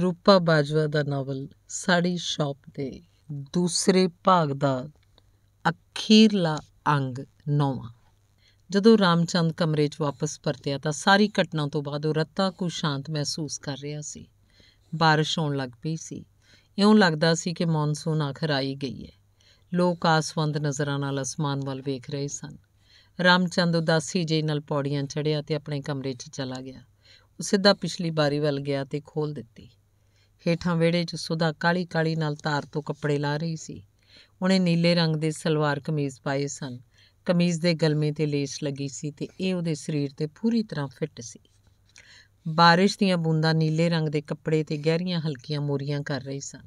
ਰੂਪਾ ਬਾਜਵਾ ਦਾ novel sari shop ਦੇ ਦੂਸਰੇ ਭਾਗ ਦਾ ਅਖੀਰਲਾ ਅੰਗ ਨੌਵਾਂ ਜਦੋਂ ਰਾਮਚੰਦ ਕਮਰੇ 'ਚ ਵਾਪਸ ਪਰਤਿਆ ਤਾਂ ਸਾਰੀ ਘਟਨਾ ਤੋਂ ਬਾਅਦ ਉਹ ਰੱਤਾ ਕੋ ਸ਼ਾਂਤ ਮਹਿਸੂਸ ਕਰ ਰਿਹਾ ਸੀ بارش ਹੋਣ ਲੱਗ ਪਈ ਸੀ ਇਉਂ ਲੱਗਦਾ ਸੀ ਕਿ ਮੌਨਸੂਨ ਆਖਰ ਆਈ ਗਈ ਹੈ ਲੋਕ ਆਸਵੰਦ ਨਜ਼ਰਾਂ ਨਾਲ ਅਸਮਾਨ ਵੱਲ ਵੇਖ ਰਹੇ ਸਨ ਰਾਮਚੰਦ ਉਦਾਸੀ ਜੇ ਨਾਲ ਪੌੜੀਆਂ ਚੜ੍ਹਿਆ ਤੇ ਆਪਣੇ ਕਮਰੇ 'ਚ ਚਲਾ ਗਿਆ ਉਹ ਸਿੱਧਾ ਪਿਛਲੀ ਬਾਰੀ ਵੱਲ ਗਿਆ ਤੇ ਖੋਲ ਦਿੱਤੀ ਹੇਠਾਂ ਵਿਹੜੇ 'ਚ ਸੁਧਾ ਕਾਲੀ ਕਾਲੀ ਨਾਲ ਧਾਰ ਤੋਂ ਕੱਪੜੇ ਲਾ ਰਹੀ ਸੀ ਉਹਨੇ ਨੀਲੇ ਰੰਗ ਦੇ ਸਲਵਾਰ ਕਮੀਜ਼ ਪਾਏ ਸਨ ਕਮੀਜ਼ ਦੇ ਗਲਮੇ ਤੇ ਲੇਸ ਲੱਗੀ ਸੀ ਤੇ ਇਹ ਉਹਦੇ ਸਰੀਰ ਤੇ ਪੂਰੀ ਤਰ੍ਹਾਂ ਫਿੱਟ ਸੀ بارش ਦੀਆਂ ਬੂੰਦਾਂ ਨੀਲੇ ਰੰਗ ਦੇ ਕੱਪੜੇ ਤੇ ਗਹਿਰੀਆਂ ਹਲਕੀਆਂ ਮੋਰੀਆਂ ਕਰ ਰਹੀ ਸਨ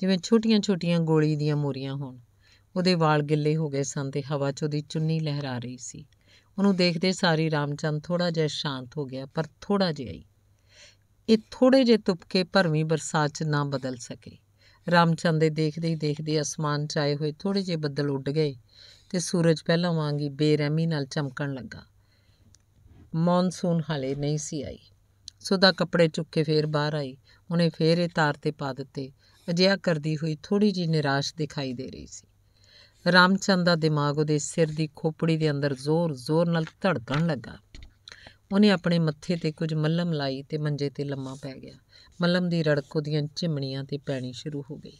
ਜਿਵੇਂ ਛੋਟੀਆਂ-ਛੋਟੀਆਂ ਗੋਲੀ ਦੀਆਂ ਮੋਰੀਆਂ ਹੋਣ ਉਹਦੇ ਵਾਲ ਗਿੱਲੇ ਹੋ ਗਏ ਸਨ ਤੇ ਹਵਾ 'ਚ ਉਹਦੀ ਚੁੰਨੀ ਲਹਿਰਾ ਰਹੀ ਸੀ ਉਹਨੂੰ ਦੇਖਦੇ ਸਾਰੀ ਰਾਮਚੰਦ ਥੋੜਾ ਜਿਹਾ ਸ਼ਾਂਤ ਹੋ ਗਿਆ ਪਰ ਥੋੜਾ ਜਿਹਾ ਹੀ ਇਹ ਥੋੜੇ ਜੇ ਤੁਪਕੇ ਭਰਵੀਂ ਬਰਸਾਤ 'ਚ ਨਾ ਬਦਲ ਸਕੇ ਰਾਮਚੰਦ ਦੇ ਦੇਖਦੇ ਹੀ ਦੇਖਦੇ ਅਸਮਾਨ 'ਚ ਆਏ ਹੋਏ ਥੋੜੇ ਜੇ ਬੱਦਲ ਉੱਡ ਗਏ ਤੇ ਸੂਰਜ ਪਹਿਲਾਂ ਵਾਂਗ ਹੀ ਬੇਰਹਿਮੀ ਨਾਲ ਚਮਕਣ ਲੱਗਾ ਮੌਨਸੂਨ ਹਾਲੇ ਨਹੀਂ ਸੀ ਆਈ ਸੁਦਾ ਕੱਪੜੇ ਚੁੱਕ ਕੇ ਫੇਰ ਬਾਹਰ ਆਈ ਉਹਨੇ ਫੇਰ ਇਹ ਤਾਰ ਤੇ ਪਾ ਦਿੱਤੇ ਅਜਿਹਾ ਕਰਦੀ ਹੋਈ ਥੋੜੀ ਜੀ ਨਿਰਾਸ਼ ਦਿਖਾਈ ਦੇ ਰਹੀ ਸੀ ਰਾਮਚੰਦ ਦਾ ਦਿਮਾਗ ਉਹਦੇ ਸਿਰ ਦੀ ਖੋਪੜੀ ਦੇ ਅੰਦਰ ਜ਼ੋਰ-ਜ਼ੋਰ ਨਾਲ ਧੜਕਣ ਲੱਗਾ ਉਹਨੇ ਆਪਣੇ ਮੱਥੇ ਤੇ ਕੁਝ ਮੱਲਮ ਲਾਈ ਤੇ ਮੰਜੇ ਤੇ ਲੰਮਾ ਪੈ ਗਿਆ ਮੱਲਮ ਦੀ ਰੜਕ ਉਹਦੀਆਂ ਚਿਮਣੀਆਂ ਤੇ ਪੈਣੀ ਸ਼ੁਰੂ ਹੋ ਗਈ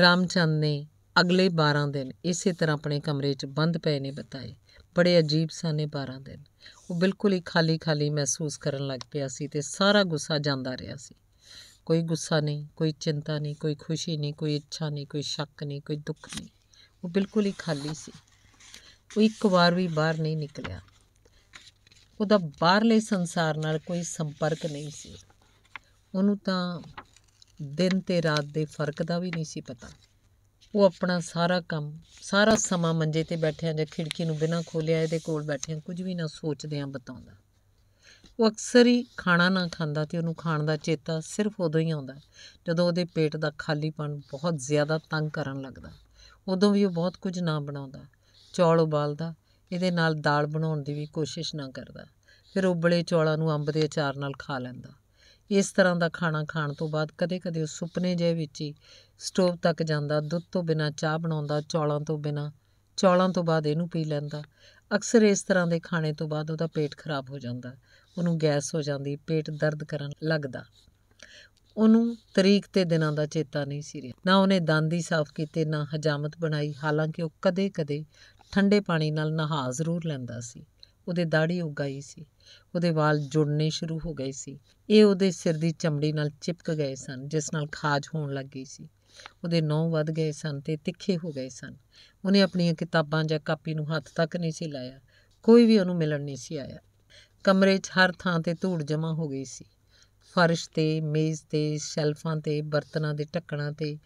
ਰਾਮਚੰਦ ਨੇ ਅਗਲੇ 12 ਦਿਨ ਇਸੇ ਤਰ੍ਹਾਂ ਆਪਣੇ ਕਮਰੇ 'ਚ ਬੰਦ ਪਏ ਨੇ ਬਤਾਏ ਬੜੇ ਅਜੀਬ ਸਾਨੇ 12 ਦਿਨ ਉਹ ਬਿਲਕੁਲ ਹੀ ਖਾਲੀ-ਖਾਲੀ ਮਹਿਸੂਸ ਕਰਨ ਲੱਗ ਪਿਆ ਸੀ ਤੇ ਸਾਰਾ ਗੁੱਸਾ ਜਾਂਦਾ ਰਿਹਾ ਸੀ ਕੋਈ ਗੁੱਸਾ ਨਹੀਂ ਕੋਈ ਚਿੰਤਾ ਨਹੀਂ ਕੋਈ ਖੁਸ਼ੀ ਨਹੀਂ ਕੋਈ ਇੱਛਾ ਨਹੀਂ ਕੋਈ ਸ਼ੱਕ ਨਹੀਂ ਕੋਈ ਦੁੱਖ ਨਹੀਂ ਉਹ ਬਿਲਕੁਲ ਹੀ ਖਾਲੀ ਸੀ ਉਹ ਇੱਕ ਵਾਰ ਵੀ ਬਾਹਰ ਨਹੀਂ ਨਿਕਲਿਆ ਉਹਦਾ ਬਾਹਰਲੇ ਸੰਸਾਰ ਨਾਲ ਕੋਈ ਸੰਪਰਕ ਨਹੀਂ ਸੀ ਉਹਨੂੰ ਤਾਂ ਦਿਨ ਤੇ ਰਾਤ ਦੇ ਫਰਕ ਦਾ ਵੀ ਨਹੀਂ ਸੀ ਪਤਾ ਉਹ ਆਪਣਾ ਸਾਰਾ ਕੰਮ ਸਾਰਾ ਸਮਾਂ ਮੰਜੇ ਤੇ ਬੈਠਿਆਂ ਜਾਂ ਖਿੜਕੀ ਨੂੰ ਬਿਨਾਂ ਖੋਲਿਆ ਇਹਦੇ ਕੋਲ ਬੈਠਿਆਂ ਕੁਝ ਵੀ ਨਾ ਸੋਚਦਿਆਂ ਬਤਾਉਂਦਾ ਉਹ ਅਕਸਰ ਹੀ ਖਾਣਾ ਨਾ ਖਾਂਦਾ ਤੇ ਉਹਨੂੰ ਖਾਣ ਦਾ ਚੇਤਾ ਸਿਰਫ ਉਦੋਂ ਹੀ ਆਉਂਦਾ ਜਦੋਂ ਉਹਦੇ ਪੇਟ ਦਾ ਖਾਲੀਪਣ ਬਹੁਤ ਜ਼ਿਆਦਾ ਤੰਗ ਕਰਨ ਲੱਗਦਾ ਉਦੋਂ ਵੀ ਉਹ ਬਹੁਤ ਕੁਝ ਨਾ ਬਣਾਉਂਦਾ ਚੌਲ ਉਬਾਲਦਾ ਇਹਦੇ ਨਾਲ ਦਾਲ ਬਣਾਉਣ ਦੀ ਵੀ ਕੋਸ਼ਿਸ਼ ਨਾ ਕਰਦਾ ਫਿਰ ਉਬਲੇ ਚੌਲਾਂ ਨੂੰ ਅੰਬ ਦੇ ਅਚਾਰ ਨਾਲ ਖਾ ਲੈਂਦਾ ਇਸ ਤਰ੍ਹਾਂ ਦਾ ਖਾਣਾ ਖਾਣ ਤੋਂ ਬਾਅਦ ਕਦੇ-ਕਦੇ ਉਹ ਸੁਪਨੇ ਜਿਹੇ ਵਿੱਚ ਹੀ ਸਟੋਵ ਤੱਕ ਜਾਂਦਾ ਦੁੱਧ ਤੋਂ ਬਿਨਾ ਚਾਹ ਬਣਾਉਂਦਾ ਚੌਲਾਂ ਤੋਂ ਬਿਨਾ ਚੌਲਾਂ ਤੋਂ ਬਾਅਦ ਇਹਨੂੰ ਪੀ ਲੈਂਦਾ ਅਕਸਰ ਇਸ ਤਰ੍ਹਾਂ ਦੇ ਖਾਣੇ ਤੋਂ ਬਾਅਦ ਉਹਦਾ ਪੇਟ ਖਰਾਬ ਹੋ ਜਾਂਦਾ ਉਹਨੂੰ ਗੈਸ ਹੋ ਜਾਂਦੀ ਪੇਟ ਦਰਦ ਕਰਨ ਲੱਗਦਾ ਉਹਨੂੰ ਤਰੀਕ ਤੇ ਦਿਨਾਂ ਦਾ ਚੇਤਾ ਨਹੀਂ ਸੀ ਰਿਹਾ ਨਾ ਉਹਨੇ ਦੰਦ ਹੀ ਸਾਫ਼ ਕੀਤੇ ਨਾ ਹਜਾਮਤ ਬਣਾਈ ਹਾਲਾਂਕਿ ਉਹ ਕਦੇ-ਕਦੇ ਠੰਡੇ ਪਾਣੀ ਨਾਲ ਨਹਾ ਜ਼ਰੂਰ ਲੈਂਦਾ ਸੀ ਉਹਦੇ ਦਾੜੀ ਉਗਾਈ ਸੀ ਉਹਦੇ ਵਾਲ ਜੁੜਨੇ ਸ਼ੁਰੂ ਹੋ ਗਏ ਸੀ ਇਹ ਉਹਦੇ ਸਿਰ ਦੀ ਚਮੜੀ ਨਾਲ ਚਿਪਕ ਗਏ ਸਨ ਜਿਸ ਨਾਲ ਖਾਜ ਹੋਣ ਲੱਗ ਗਈ ਸੀ ਉਹਦੇ ਨਹੁੰ ਵੱਧ ਗਏ ਸਨ ਤੇ ਤਿੱਖੇ ਹੋ ਗਏ ਸਨ ਉਹਨੇ ਆਪਣੀਆਂ ਕਿਤਾਬਾਂ ਜਾਂ ਕਾਪੀ ਨੂੰ ਹੱਥ ਤੱਕ ਨਹੀਂ ਸੀ ਲਾਇਆ ਕੋਈ ਵੀ ਉਹਨੂੰ ਮਿਲਣ ਨਹੀਂ ਸੀ ਆਇਆ ਕਮਰੇ 'ਚ ਹਰ ਥਾਂ ਤੇ ਧੂੜ ਜਮਾ ਹੋ ਗਈ ਸੀ ਫਰਸ਼ ਤੇ ਮੇਜ਼ ਤੇ ਸ਼ੈਲਫਾਂ ਤੇ ਬਰਤਨਾਂ ਦੇ ਢੱਕਣਾਂ ਤੇ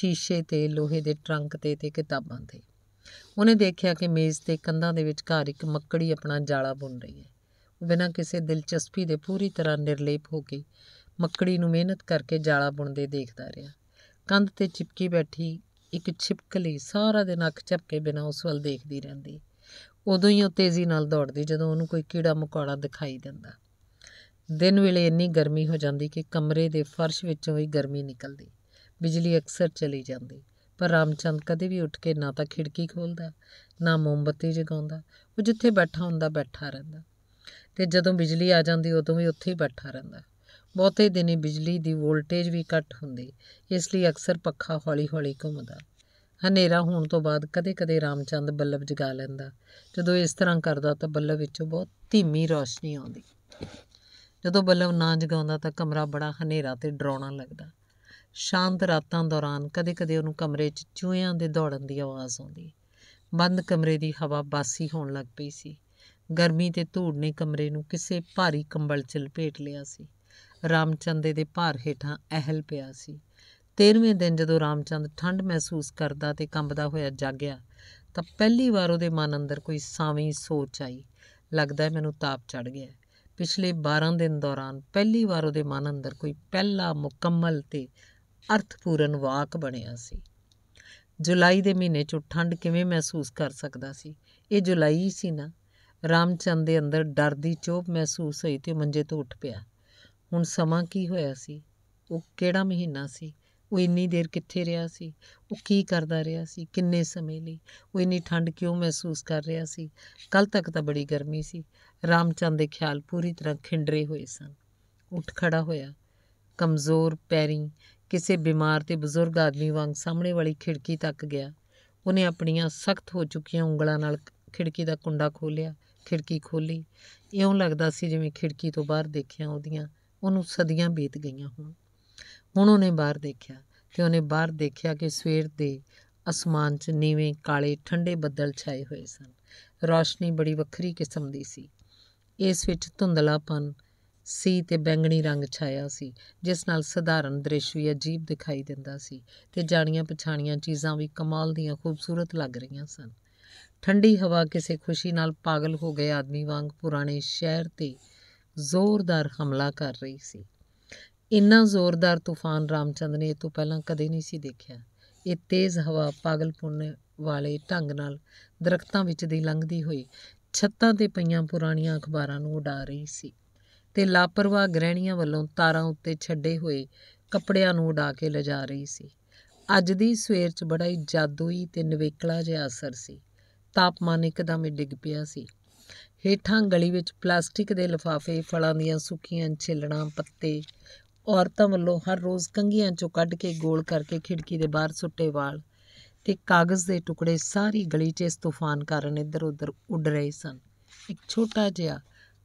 ਸ਼ੀਸ਼ੇ ਤੇ ਲੋਹੇ ਦੇ ਟਰੰਕ ਤੇ ਤੇ ਕਿਤਾਬਾਂ ਤੇ ਉਹਨੇ ਦੇਖਿਆ ਕਿ ਮੇਜ਼ ਤੇ ਕੰਧਾਂ ਦੇ ਵਿਚਕਾਰ ਇੱਕ ਮੱਕੜੀ ਆਪਣਾ ਜਾਲਾ ਬੁਣ ਰਹੀ ਹੈ ਬਿਨਾਂ ਕਿਸੇ ਦਿਲਚਸਪੀ ਦੇ ਪੂਰੀ ਤਰ੍ਹਾਂ ਨਿਰਲੇਪ ਹੋ ਕੇ ਮੱਕੜੀ ਨੂੰ ਮਿਹਨਤ ਕਰਕੇ ਜਾਲਾ ਬੁਣਦੇ ਦੇਖਦਾ ਰਿਹਾ ਕੰਧ ਤੇ ਚਿਪਕੀ ਬੈਠੀ ਇੱਕ ਛਿਪਕਲੀ ਸਾਰਾ ਦਿਨ ਅੱਖ ਝਪਕੇ ਬਿਨਾਂ ਉਸ ਵੱਲ ਦੇਖਦੀ ਰਹਿੰਦੀ ਉਦੋਂ ਹੀ ਉਹ ਤੇਜ਼ੀ ਨਾਲ ਦੌੜਦੀ ਜਦੋਂ ਉਹਨੂੰ ਕੋਈ ਕੀੜਾ ਮਕੌੜਾ ਦਿਖਾਈ ਦਿੰਦਾ ਦਿਨ ਵੇਲੇ ਇੰਨੀ ਗਰਮੀ ਹੋ ਜਾਂਦੀ ਕਿ ਕਮਰੇ ਦੇ ਫਰਸ਼ ਵਿੱਚੋਂ ਵੀ ਗਰਮੀ ਨਿਕਲਦੀ ਬਿਜਲੀ ਅਕਸਰ ਚਲੀ ਜਾਂਦੀ ਪਰ ਰਾਮਚੰਦ ਕਦੇ ਵੀ ਉੱਠ ਕੇ ਨਾ ਤਾਂ ਖਿੜਕੀ ਖੋਲਦਾ ਨਾ ਮੋਮਬਤੀ ਜਗਾਉਂਦਾ ਉਹ ਜਿੱਥੇ ਬੈਠਾ ਹੁੰਦਾ ਬੈਠਾ ਰਹਿੰਦਾ ਤੇ ਜਦੋਂ ਬਿਜਲੀ ਆ ਜਾਂਦੀ ਉਦੋਂ ਵੀ ਉੱਥੇ ਹੀ ਬੈਠਾ ਰਹਿੰਦਾ ਬਹੁਤੇ ਦਿਨੀ ਬਿਜਲੀ ਦੀ ਵੋਲਟੇਜ ਵੀ ਘੱਟ ਹੁੰਦੀ ਇਸ ਲਈ ਅਕਸਰ ਪੱਖਾ ਹੌਲੀ-ਹੌਲੀ ਘੁੰਮਦਾ ਹਨੇਰਾ ਹੋਣ ਤੋਂ ਬਾਅਦ ਕਦੇ-ਕਦੇ ਰਾਮਚੰਦ ਬੱਲਬ ਜਗਾ ਲੈਂਦਾ ਜਦੋਂ ਇਸ ਤਰ੍ਹਾਂ ਕਰਦਾ ਤਾਂ ਬੱਲਬ ਵਿੱਚੋਂ ਬਹੁਤ ਧੀਮੀ ਰੋਸ਼ਨੀ ਆਉਂਦੀ ਜਦੋਂ ਬੱਲਬ ਨਾ ਜਗਾਉਂਦਾ ਤਾਂ ਕਮਰਾ ਬੜਾ ਹਨੇਰਾ ਤੇ ਡਰਾਉਣਾ ਲੱਗਦਾ ਸ਼ਾਂਤ ਰਾਤਾਂ ਦੌਰਾਨ ਕਦੇ-ਕਦੇ ਉਹਨੂੰ ਕਮਰੇ 'ਚ ਚੂਹਿਆਂ ਦੇ ਦੌੜਨ ਦੀ ਆਵਾਜ਼ ਆਉਂਦੀ ਬੰਦ ਕਮਰੇ ਦੀ ਹਵਾ ਬਾਸੀ ਹੋਣ ਲੱਗ ਪਈ ਸੀ ਗਰਮੀ ਤੇ ਧੂੜ ਨੇ ਕਮਰੇ ਨੂੰ ਕਿਸੇ ਭਾਰੀ ਕੰਬਲ 'ਚ ਲਪੇਟ ਲਿਆ ਸੀ ਰਾਮਚੰਦ ਦੇ ਭਾਰ ਹੇਠਾਂ ਅਹਿਲ ਪਿਆ ਸੀ 13ਵੇਂ ਦਿਨ ਜਦੋਂ ਰਾਮਚੰਦ ਠੰਡ ਮਹਿਸੂਸ ਕਰਦਾ ਤੇ ਕੰਬਦਾ ਹੋਇਆ ਜਾਗਿਆ ਤਾਂ ਪਹਿਲੀ ਵਾਰ ਉਹਦੇ ਮਨ ਅੰਦਰ ਕੋਈ ਸਾਵੀਂ ਸੋਚ ਆਈ ਲੱਗਦਾ ਮੈਨੂੰ ਤਾਪ ਚੜ ਗਿਆ ਪਿਛਲੇ 12 ਦਿਨ ਦੌਰਾਨ ਪਹਿਲੀ ਵਾਰ ਉਹਦੇ ਮਨ ਅੰਦਰ ਕੋਈ ਪਹਿਲਾ ਮੁਕੰਮਲ ਤੇ ਅਰਥਪੂਰਨ ਵਾਕ ਬਣਿਆ ਸੀ ਜੁਲਾਈ ਦੇ ਮਹੀਨੇ 'ਚ ਠੰਡ ਕਿਵੇਂ ਮਹਿਸੂਸ ਕਰ ਸਕਦਾ ਸੀ ਇਹ ਜੁਲਾਈ ਸੀ ਨਾ ਰਾਮਚੰਦ ਦੇ ਅੰਦਰ ਡਰ ਦੀ ਚੋਪ ਮਹਿਸੂਸ ਹੋਈ ਤੇ ਮੰਜੇ ਤੋਂ ਉੱਠ ਪਿਆ ਹੁਣ ਸਮਾਂ ਕੀ ਹੋਇਆ ਸੀ ਉਹ ਕਿਹੜਾ ਮਹੀਨਾ ਸੀ ਉਹ ਇੰਨੀ ਦੇਰ ਕਿੱਥੇ ਰਿਹਾ ਸੀ ਉਹ ਕੀ ਕਰਦਾ ਰਿਹਾ ਸੀ ਕਿੰਨੇ ਸਮੇਂ ਲਈ ਉਹ ਇੰਨੀ ਠੰਡ ਕਿਉਂ ਮਹਿਸੂਸ ਕਰ ਰਿਹਾ ਸੀ ਕੱਲ ਤੱਕ ਤਾਂ ਬੜੀ ਗਰਮੀ ਸੀ ਰਾਮਚੰਦ ਦੇ ਖਿਆਲ ਪੂਰੀ ਤਰ੍ਹਾਂ ਖਿੰਡਰੇ ਹੋਏ ਸਨ ਉੱਠ ਖੜਾ ਹੋਇਆ ਕਮਜ਼ੋਰ ਪੈਰੀਂ ਕਿਸੇ ਬਿਮਾਰ ਤੇ ਬਜ਼ੁਰਗ ਆਦਮੀ ਵਾਂਗ ਸਾਹਮਣੇ ਵਾਲੀ ਖਿੜਕੀ ਤੱਕ ਗਿਆ ਉਹਨੇ ਆਪਣੀਆਂ ਸਖਤ ਹੋ ਚੁੱਕੀਆਂ ਉਂਗਲਾਂ ਨਾਲ ਖਿੜਕੀ ਦਾ ਕੁੰਡਾ ਖੋਲਿਆ ਖਿੜਕੀ ਖੋਲੀ ਇਉਂ ਲੱਗਦਾ ਸੀ ਜਿਵੇਂ ਖਿੜਕੀ ਤੋਂ ਬਾਹਰ ਦੇਖਿਆ ਉਹਦੀਆਂ ਉਹਨੂੰ ਸਦੀਆਂ ਬੀਤ ਗਈਆਂ ਹੋਣ ਹੁਣ ਉਹਨੇ ਬਾਹਰ ਦੇਖਿਆ ਤੇ ਉਹਨੇ ਬਾਹਰ ਦੇਖਿਆ ਕਿ ਸਵੇਰ ਦੇ ਅਸਮਾਨ 'ਚ ਨੀਵੇਂ ਕਾਲੇ ਠੰਡੇ ਬੱਦਲ ਛਾਏ ਹੋਏ ਸਨ ਰੌਸ਼ਨੀ ਬੜੀ ਵੱਖਰੀ ਕਿਸਮ ਦੀ ਸੀ ਇਸ ਵਿੱਚ ਧੁੰਦਲਾਪਨ ਸੀ ਤੇ ਬੈਂਗਣੀ ਰੰਗ ਛਾਇਆ ਸੀ ਜਿਸ ਨਾਲ ਸਧਾਰਨ ਦ੍ਰਿਸ਼ ਵੀ ਅਜੀਬ ਦਿਖਾਈ ਦਿੰਦਾ ਸੀ ਤੇ ਜਾਣੀਆਂ ਪਛਾਣੀਆਂ ਚੀਜ਼ਾਂ ਵੀ ਕਮਾਲ ਦੀਆਂ ਖੂਬਸੂਰਤ ਲੱਗ ਰਹੀਆਂ ਸਨ ਠੰਡੀ ਹਵਾ ਕਿਸੇ ਖੁਸ਼ੀ ਨਾਲ ਪਾਗਲ ਹੋ ਗਏ ਆਦਮੀ ਵਾਂਗ ਪੁਰਾਣੇ ਸ਼ਹਿਰ ਤੇ ਜ਼ੋਰਦਾਰ ਹਮਲਾ ਕਰ ਰਹੀ ਸੀ ਇੰਨਾ ਜ਼ੋਰਦਾਰ ਤੂਫਾਨ ਰਾਮਚੰਦ ਨੇ ਇਹ ਤੋਂ ਪਹਿਲਾਂ ਕਦੇ ਨਹੀਂ ਸੀ ਦੇਖਿਆ ਇਹ ਤੇਜ਼ ਹਵਾ ਪਾਗਲਪੁਣ ਵਾਲੇ ਢੰਗ ਨਾਲ ਦਰਖਤਾਂ ਵਿੱਚ ਦੀ ਲੰਘਦੀ ਹੋਈ ਛੱਤਾਂ ਤੇ ਪਈਆਂ ਪੁਰਾਣੀਆਂ ਅਖਬਾਰਾਂ ਨੂੰ ਉਡਾ ਰਹੀ ਸੀ ਤੇ ਲਾਪਰਵਾਹ ਗ੍ਰਹਿਣੀਆਂ ਵੱਲੋਂ ਤਾਰਾਂ ਉੱਤੇ ਛੱਡੇ ਹੋਏ ਕੱਪੜਿਆਂ ਨੂੰ ਉਡਾ ਕੇ ਲਿਜਾ ਰਹੀ ਸੀ ਅੱਜ ਦੀ ਸਵੇਰ 'ਚ ਬੜਾ ਹੀ ਜਾਦੂਈ ਤੇ ਨਵੇਕਲਾ ਜਿਹਾ ਅਸਰ ਸੀ ਤਾਪਮਾਨ ਇੱਕਦਮ ਹੀ ਡਿੱਗ ਪਿਆ ਸੀ ਹੇਠਾਂ ਗਲੀ ਵਿੱਚ ਪਲਾਸਟਿਕ ਦੇ ਲਿਫਾਫੇ ਫਲਾਂ ਦੀਆਂ ਸੁੱਕੀਆਂ ਛਿਲਣਾ ਪੱਤੇ ਔਰਤਾਂ ਵੱਲੋਂ ਹਰ ਰੋਜ਼ ਕੰਗੀਆਂ 'ਚੋਂ ਕੱਢ ਕੇ ਗੋਲ ਕਰਕੇ ਖਿੜਕੀ ਦੇ ਬਾਹਰ ਸੁੱਟੇ ਵਾਲ ਤੇ ਕਾਗਜ਼ ਦੇ ਟੁਕੜੇ ਸਾਰੀ ਗਲੀ 'ਚ ਇਸ ਤੂਫਾਨ ਕਾਰਨ ਇੱਧਰ-ਉੱਧਰ ਉੱਡ ਰਹੇ ਸਨ ਇੱਕ ਛੋਟਾ ਜਿਹਾ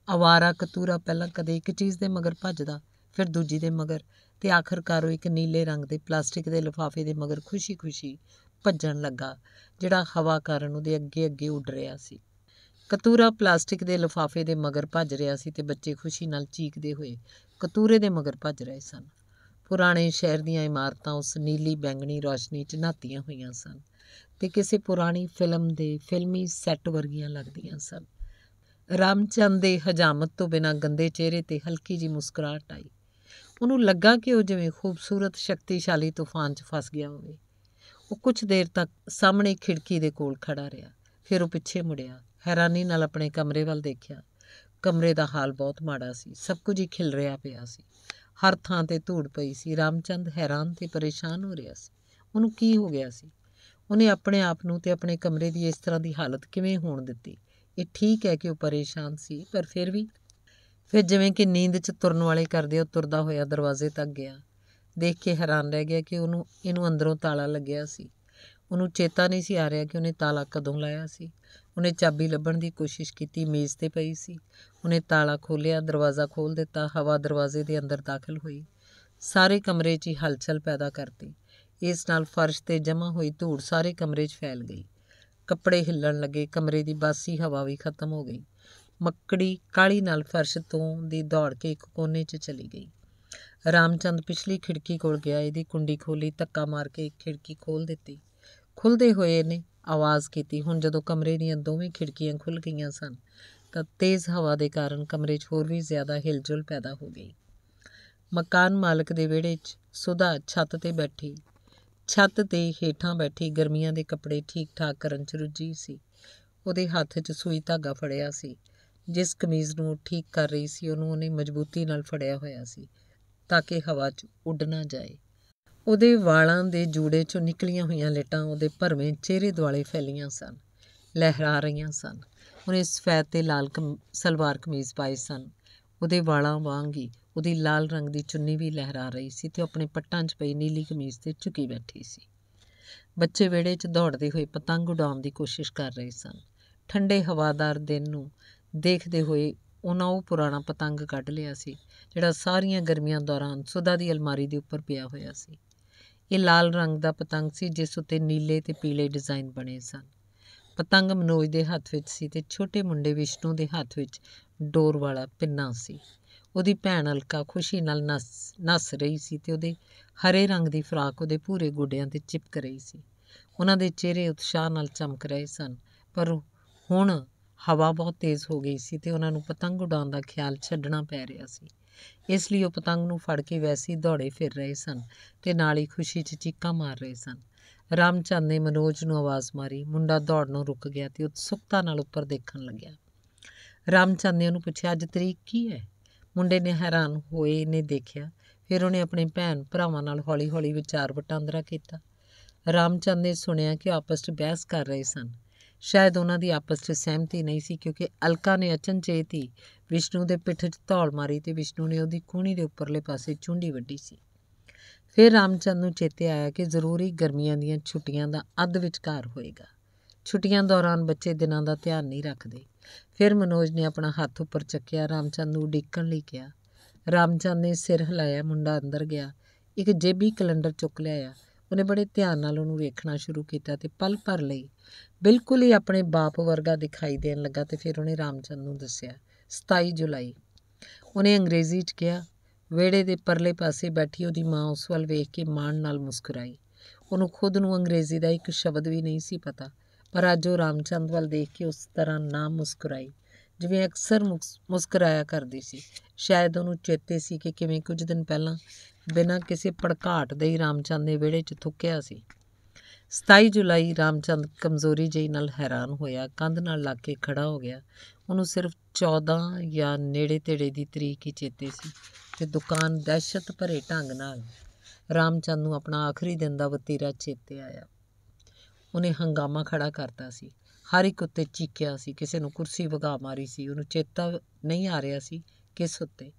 ਆਵਾਰਾ ਕਤੂਰਾ ਪਹਿਲਾਂ ਕਦੇ ਇੱਕ ਚੀਜ਼ ਦੇ ਮਗਰ ਭੱਜਦਾ ਫਿਰ ਦੂਜੀ ਦੇ ਮਗਰ ਤੇ ਆਖਰਕਾਰ ਉਹ ਇੱਕ ਨੀਲੇ ਰੰਗ ਦੇ ਪਲਾਸਟਿਕ ਦੇ ਲਿਫਾਫੇ ਦੇ ਮਗਰ ਖੁਸ਼ੀ-ਖੁਸ਼ੀ ਭੱਜਣ ਲੱਗਾ ਜਿਹੜਾ ਹਵਾ ਕਾਰਨ ਉਹਦੇ ਅੱਗੇ-ਅੱਗੇ ਉੱਡ ਰਿਹਾ ਸੀ ਕਤੂਰਾ ਪਲਾਸਟਿਕ ਦੇ ਲਿਫਾਫੇ ਦੇ ਮਗਰ ਭੱਜ ਰਿਹਾ ਸੀ ਤੇ ਬੱਚੇ ਖੁਸ਼ੀ ਨਾਲ ਚੀਕਦੇ ਹੋਏ ਕਤੂਰੇ ਦੇ ਮਗਰ ਭੱਜ ਰਹੇ ਸਨ ਪੁਰਾਣੇ ਸ਼ਹਿਰ ਦੀਆਂ ਇਮਾਰਤਾਂ ਉਸ ਨੀਲੀ ਬੈਂਗਣੀ ਰੋਸ਼ਨੀ 'ਚ ਨਾਤੀਆਂ ਹੋਈਆਂ ਸਨ ਤੇ ਕਿਸੇ ਪੁਰਾਣੀ ਫਿਲਮ ਦੇ ਫਿਲਮੀ ਸੈੱਟ ਵਰਗੀਆਂ ਲੱਗਦੀਆਂ ਸਨ ਰਾਮਚੰਦ ਦੇ ਹਜਾਮਤ ਤੋਂ ਬਿਨਾ ਗੰਦੇ ਚਿਹਰੇ ਤੇ ਹਲਕੀ ਜੀ ਮੁਸਕਰਾਹਟ ਆਈ ਉਹਨੂੰ ਲੱਗਾ ਕਿ ਉਹ ਜਿਵੇਂ ਖੂਬਸੂਰਤ ਸ਼ਕਤੀਸ਼ਾਲੀ ਤੂਫਾਨ 'ਚ ਫਸ ਗਿਆ ਹੋਵੇ ਉਹ ਕੁਝ ਦੇਰ ਤੱਕ ਸਾਹਮਣੇ ਖਿੜਕੀ ਦੇ ਕੋਲ ਖੜਾ ਰਿਹਾ ਫਿਰ ਉਹ ਪਿੱਛੇ ਮੁੜਿਆ ਹੈਰਾਨੀ ਨਾਲ ਆਪਣੇ ਕਮਰੇ ਵੱਲ ਦੇਖਿਆ ਕਮਰੇ ਦਾ ਹਾਲ ਬਹੁਤ ਮਾੜਾ ਸੀ ਸਭ ਕੁਝ ਹੀ ਖਿਲ ਰਿਹਾ ਪਿਆ ਸੀ ਹਰ ਥਾਂ ਤੇ ਧੂੜ ਪਈ ਸੀ ਰਾਮਚੰਦ ਹੈਰਾਨ ਤੇ ਪਰੇਸ਼ਾਨ ਹੋ ਰਿਹਾ ਸੀ ਉਹਨੂੰ ਕੀ ਹੋ ਗਿਆ ਸੀ ਉਹਨੇ ਆਪਣੇ ਆਪ ਨੂੰ ਤੇ ਆਪਣੇ ਕਮਰੇ ਦੀ ਇਸ ਤਰ੍ਹਾਂ ਦੀ ਹਾਲਤ ਕਿਵੇਂ ਹੋਣ ਦਿੱਤੀ ਇਹ ਠੀਕ ਹੈ ਕਿ ਉਹ ਪਰੇਸ਼ਾਨ ਸੀ ਪਰ ਫਿਰ ਵੀ ਫਿਰ ਜਿਵੇਂ ਕਿ ਨੀਂਦ 'ਚ ਤੁਰਨ ਵਾਲੇ ਕਰਦੇ ਉਹ ਤੁਰਦਾ ਹੋਇਆ ਦਰਵਾਜ਼ੇ ਤੱਕ ਗਿਆ ਦੇਖ ਕੇ ਹੈਰਾਨ ਰਹਿ ਗਿਆ ਕਿ ਉਹਨੂੰ ਇਹਨੂੰ ਅੰਦਰੋਂ ਤਾਲਾ ਲੱਗਿਆ ਸੀ ਉਹਨੂੰ ਚੇਤਾ ਨਹੀਂ ਸੀ ਆ ਰਿਹਾ ਕਿ ਉਹਨੇ ਤਾਲਾ ਕਦੋਂ ਲਾਇਆ ਸੀ ਉਹਨੇ ਚਾਬੀ ਲੱਭਣ ਦੀ ਕੋਸ਼ਿਸ਼ ਕੀਤੀ ਮੇਜ਼ ਤੇ ਪਈ ਸੀ ਉਹਨੇ ਤਾਲਾ ਖੋਲ੍ਹਿਆ ਦਰਵਾਜ਼ਾ ਖੋਲ੍ਹ ਦਿੱਤਾ ਹਵਾ ਦਰਵਾਜ਼ੇ ਦੇ ਅੰਦਰ ਦਾਖਲ ਹੋਈ ਸਾਰੇ ਕਮਰੇ 'ਚ ਹੀ ਹਲਚਲ ਪੈਦਾ ਕਰਤੀ ਇਸ ਨਾਲ ਫਰਸ਼ ਤੇ ਜਮ੍ਹਾਂ ਹੋਈ ਧੂੜ ਸਾਰੇ ਕਮਰੇ 'ਚ ਫੈਲ ਗਈ ਕੱਪੜੇ ਹਿੱਲਣ ਲੱਗੇ ਕਮਰੇ ਦੀ ਬਾਸੀ ਹਵਾ ਵੀ ਖਤਮ ਹੋ ਗਈ ਮੱਕੜੀ ਕਾਲੀ ਨਾਲ ਫਰਸ਼ ਤੋਂ ਦੀ ਦੌੜ ਕੇ ਇੱਕ ਕੋਨੇ 'ਚ ਚਲੀ ਗਈ ਰਾਮਚੰਦ ਪਿਛਲੀ ਖਿੜਕੀ ਕੋਲ ਗਿਆ ਇਹਦੀ ਕੁੰਡੀ ਖੋਲੀ ਤੱਕਾ ਮਾਰ ਕੇ ਖਿੜਕੀ ਖੋਲ ਦਿੱਤੀ ਖੁੱਲਦੇ ਹੋਏ ਨੇ ਆਵਾਜ਼ ਕੀਤੀ ਹੁਣ ਜਦੋਂ ਕਮਰੇ ਦੀਆਂ ਦੋਵੇਂ ਖਿੜਕੀਆਂ ਖੁੱਲ ਗਈਆਂ ਸਨ ਤਾਂ ਤੇਜ਼ ਹਵਾ ਦੇ ਕਾਰਨ ਕਮਰੇ 'ਚ ਹੋਰ ਵੀ ਜ਼ਿਆਦਾ ਹਿਲਜੁਲ ਪੈਦਾ ਹੋ ਗਈ ਮਕਾਨ ਮਾਲਕ ਦੇ ਵਿਹੜੇ 'ਚ ਸੁਧਾ ਛੱਤ ਤੇ ਬੈਠੀ ਛੱਤ ਤੇ ਹੇਠਾਂ ਬੈਠੀ ਗਰਮੀਆਂ ਦੇ ਕੱਪੜੇ ਠੀਕ-ਠਾਕ ਕਰਨ 'ਚ ਰੁੱਝੀ ਸੀ ਉਹਦੇ ਹੱਥ 'ਚ ਸੂਈ ਧਾਗਾ ਫੜਿਆ ਸੀ ਜਿਸ ਕਮੀਜ਼ ਨੂੰ ਠੀਕ ਕਰ ਰਹੀ ਸੀ ਉਹਨੂੰ ਉਹਨੇ ਮਜ਼ਬੂਤੀ ਨਾਲ ਫੜਿਆ ਹੋਇਆ ਸੀ ਤਾਂ ਕਿ ਹਵਾ 'ਚ ਉੱਡ ਨਾ ਜਾਏ ਉਹਦੇ ਵਾਲਾਂ ਦੇ ਜੂੜੇ 'ਚੋਂ ਨਿਕਲੀਆਂ ਹੋਈਆਂ ਲੇਟਾਂ ਉਹਦੇ ਭਰਵੇਂ ਚਿਹਰੇ ਦੁਆਲੇ ਫੈਲੀਆਂ ਸਨ ਲਹਿਰਾ ਰਹੀਆਂ ਸਨ ਉਹਨੇ ਸਫੈਦ ਤੇ ਲਾਲ ਸਲਵਾਰ ਕਮੀਜ਼ ਪਾਈ ਸਨ ਉਹਦੇ ਵਾਲਾਂ ਵਾਂਗ ਹੀ ਉਹਦੀ ਲਾਲ ਰੰਗ ਦੀ ਚੁੰਨੀ ਵੀ ਲਹਿਰਾ ਰਹੀ ਸੀ ਤੇ ਆਪਣੇ ਪੱਟਾਂ 'ਚ ਪਈ ਨੀਲੀ ਕਮੀਜ਼ ਤੇ ਝੁਕੀ ਬੈਠੀ ਸੀ ਬੱਚੇ ਵਿਹੜੇ 'ਚ ਦੌੜਦੇ ਹੋਏ ਪਤੰਗ ਉਡਾਉਣ ਦੀ ਕੋਸ਼ਿਸ਼ ਕਰ ਰਹੇ ਸਨ ਠੰਡੇ ਹਵਾਦਾਰ ਦਿਨ ਨੂੰ ਦੇਖਦੇ ਹੋਏ ਉਹਨਾਂ ਉਹ ਪੁਰਾਣਾ ਪਤੰਗ ਕੱਢ ਲਿਆ ਸੀ ਜਿਹੜਾ ਸਾਰੀਆਂ ਗਰਮੀਆਂ ਦੌਰਾਨ ਸੁਦਾ ਦੀ ਅਲਮਾਰੀ ਦੇ ਉੱਪਰ ਪਿਆ ਹੋਇਆ ਸੀ ਇਹ ਲਾਲ ਰੰਗ ਦਾ ਪਤੰਗ ਸੀ ਜਿਸ ਉੱਤੇ ਨੀਲੇ ਤੇ ਪੀਲੇ ਡਿਜ਼ਾਈਨ ਬਣੇ ਸਨ ਪਤੰਗ ਮਨੋਜ ਦੇ ਹੱਥ ਵਿੱਚ ਸੀ ਤੇ ਛੋਟੇ ਮੁੰਡੇ ਵਿਸ਼ਨੂੰ ਦੇ ਹੱਥ ਵਿੱਚ ਡੋਰ ਵਾਲਾ ਪਿੰਨਾ ਸੀ ਉਹਦੀ ਭੈਣ ਅਲਕਾ ਖੁਸ਼ੀ ਨਾਲ ਨਸ ਨਸ ਰਹੀ ਸੀ ਤੇ ਉਹਦੇ ਹਰੇ ਰੰਗ ਦੀ ਫਰਾਕ ਉਹਦੇ ਪੂਰੇ ਗੋਡਿਆਂ ਤੇ ਚਿਪਕ ਰਹੀ ਸੀ ਉਹਨਾਂ ਦੇ ਚਿਹਰੇ ਉਤਸ਼ਾਹ ਨਾਲ ਚਮਕ ਰਹੇ ਸਨ ਪਰ ਹੁਣ ਹਵਾ ਬਹੁਤ ਤੇਜ਼ ਹੋ ਗਈ ਸੀ ਤੇ ਉਹਨਾਂ ਨੂੰ ਪਤੰਗ ਉਡਾਉਣ ਦਾ ਖਿਆਲ ਛੱਡਣਾ ਪੈ ਰਿਹਾ ਸੀ ਇਸ ਲਈ ਉਹ ਪਤੰਗ ਨੂੰ ਫੜ ਕੇ ਵੈਸੀ ਦੌੜੇ ਫਿਰ ਰਹੇ ਸਨ ਤੇ ਨਾਲ ਹੀ ਖੁਸ਼ੀ 'ਚ ਚੀਕਾਂ ਮਾਰ ਰਹੇ ਸਨ ਰਾਮਚੰਦ ਨੇ ਮਨੋਜ ਨੂੰ ਆਵਾਜ਼ ਮਾਰੀ ਮੁੰਡਾ ਦੌੜਨੋਂ ਰੁਕ ਗਿਆ ਤੇ ਉਤਸੁਕਤਾ ਨਾਲ ਉੱਪਰ ਦੇਖਣ ਲੱਗਿਆ ਰਾਮਚੰਦ ਨੇ ਉਹਨੂੰ ਪੁੱਛਿਆ ਅੱਜ ਤਰੀਕ ਕੀ ਹੈ ਮੁੰਡੇ ਨੇ ਹੈਰਾਨ ਹੋਏ ਨੇ ਦੇਖਿਆ ਫਿਰ ਉਹਨੇ ਆਪਣੇ ਭੈਣ ਭਰਾਵਾਂ ਨਾਲ ਹੌਲੀ-ਹੌਲੀ ਵਿਚਾਰ ਵਟਾਂਦਰਾ ਕੀਤਾ ਰਾਮਚੰਦ ਨੇ ਸੁਣਿਆ ਕਿ ਆਪਸ ਵਿੱਚ ਬਹਿਸ ਕਰ ਰਹੇ ਸਨ ਸ਼ਾਇਦ ਉਹਨਾਂ ਦੀ ਆਪਸ ਵਿੱਚ ਸਹਿਮਤੀ ਨਹੀਂ ਸੀ ਕਿਉਂਕਿ ਅਲਕਾ ਨੇ ਅਚਨਚੇਤ ਹੀ ਵਿਸ਼ਨੂੰ ਦੇ ਪਿੱਠ 'ਚ ਧੌਲ ਮਾਰੀ ਤੇ ਵਿਸ਼ਨੂੰ ਨੇ ਉਹਦੀ ਕੂਹਣੀ ਦੇ ਉੱਪਰਲੇ ਪਾਸੇ ਚੁੰਡੀ ਵੱਢੀ ਸੀ ਫਿਰ ਰਾਮਚੰਦ ਨੂੰ ਚੇਤੇ ਆਇਆ ਕਿ ਜ਼ਰੂਰੀ ਗਰਮੀਆਂ ਦੀਆਂ ਛੁੱਟੀਆਂ ਦਾ ਅੱਧ ਵਿਚਕਾਰ ਹੋਏਗਾ ਛੁੱਟੀਆਂ ਦੌਰਾਨ ਬੱਚੇ ਦਿਨਾਂ ਦਾ ਧਿਆਨ ਨਹੀਂ ਰੱਖਦੇ ਫਿਰ ਮਨੋਜ ਨੇ ਆਪਣਾ ਹੱਥ ਉੱਪਰ ਚੱਕਿਆ ਰਾਮਚੰਦ ਨੂੰ ਡਿੱਕਣ ਲਈ ਕਿਹਾ ਰਾਮਚੰਦ ਨੇ ਸਿਰ ਹਿਲਾਇਆ ਮੁੰਡਾ ਅੰਦਰ ਗਿਆ ਇੱਕ ਜੇਬੀ ਕੈਲੰਡਰ ਚੁੱਕ ਲਿਆ ਉਹਨੇ ਬੜੇ ਧਿਆਨ ਨਾਲ ਉਹਨੂੰ ਵੇਖਣਾ ਸ਼ੁਰੂ ਕੀਤਾ ਤੇ ਪਲ ਭਰ ਲਈ ਬਿਲਕੁਲ ਹੀ ਆਪਣੇ ਬਾਪ ਵਰਗਾ ਦਿਖਾਈ ਦੇਣ ਲੱਗਾ ਤੇ ਫਿਰ ਉਹਨੇ ਰਾਮਚੰਦ ਨੂੰ ਦੱਸਿਆ 27 ਜੁਲਾਈ ਉਹਨੇ ਅੰਗਰੇਜ਼ੀ 'ਚ ਕਿਹਾ ਵੇੜੇ ਦੇ ਪਰਲੇ ਪਾਸੇ ਬੈਠੀ ਉਹਦੀ ਮਾਂ ਉਸ ਵੱਲ ਵੇਖ ਕੇ ਮਾਣ ਨਾਲ ਮੁਸਕਰਾਈ ਉਹਨੂੰ ਖੁਦ ਨੂੰ ਅੰਗਰੇਜ਼ੀ ਦਾ ਇੱਕ ਸ਼ਬਦ ਵੀ ਨਹੀਂ ਸੀ ਪਤਾ ਪਰ ਅੱਜ ਉਹ ਰਾਮਚੰਦ ਵੱਲ ਦੇਖ ਕੇ ਉਸ ਤਰ੍ਹਾਂ ਨਾ ਮੁਸਕਰਾਈ ਜਿਵੇਂ ਅਕਸਰ ਮੁਸਕਰਾਇਆ ਕਰਦੀ ਸੀ ਸ਼ਾਇਦ ਉਹਨੂੰ ਚੇਤੇ ਸੀ ਕਿ ਕਿਵੇਂ ਕੁਝ ਦਿਨ ਪਹਿਲਾਂ ਬਿਨਾਂ ਕਿਸੇ ਪੜਕਾਟ ਦੇ ਹੀ ਰਾਮਚੰਦ ਨੇ ਵਿਹੜੇ 'ਚ ਥੁੱਕਿਆ ਸੀ 27 ਜੁਲਾਈ ਰਾਮਚੰਦ ਕਮਜ਼ੋਰੀ ਜਈ ਨਾਲ ਹੈਰਾਨ ਹੋਇਆ ਕੰਧ ਨਾਲ ਲੱਗ ਕੇ ਖੜਾ ਹੋ ਗਿਆ ਉਹਨੂੰ ਸਿਰਫ 14 ਜਾਂ ਨੇੜੇ-ਤੇੜੇ ਦੀ ਤਰੀਕ ਹੀ ਚੇਤੇ ਸੀ ਤੇ ਦੁਕਾਨ ਦਹਿਸ਼ਤ ਭਰੇ ਢੰਗ ਨਾਲ ਰਾਮਚੰਦ ਨੂੰ ਆਪਣਾ ਆਖਰੀ ਦਿਨ ਦਾ ਵਤੀਰਾ ਚੇਤੇ ਆਇਆ ਉਹਨੇ ਹੰਗਾਮਾ ਖੜਾ ਕਰਤਾ ਸੀ ਹਰ ਇੱਕ ਉੱਤੇ ਚੀਕਿਆ ਸੀ ਕਿਸੇ ਨੂੰ ਕੁਰਸੀ ਵਗਾ ਮਾਰੀ ਸੀ ਉਹਨੂੰ ਚੇਤਾ ਨਹੀਂ ਆ ਰਿਹਾ ਸੀ ਕਿਸ ਉੱਤੇ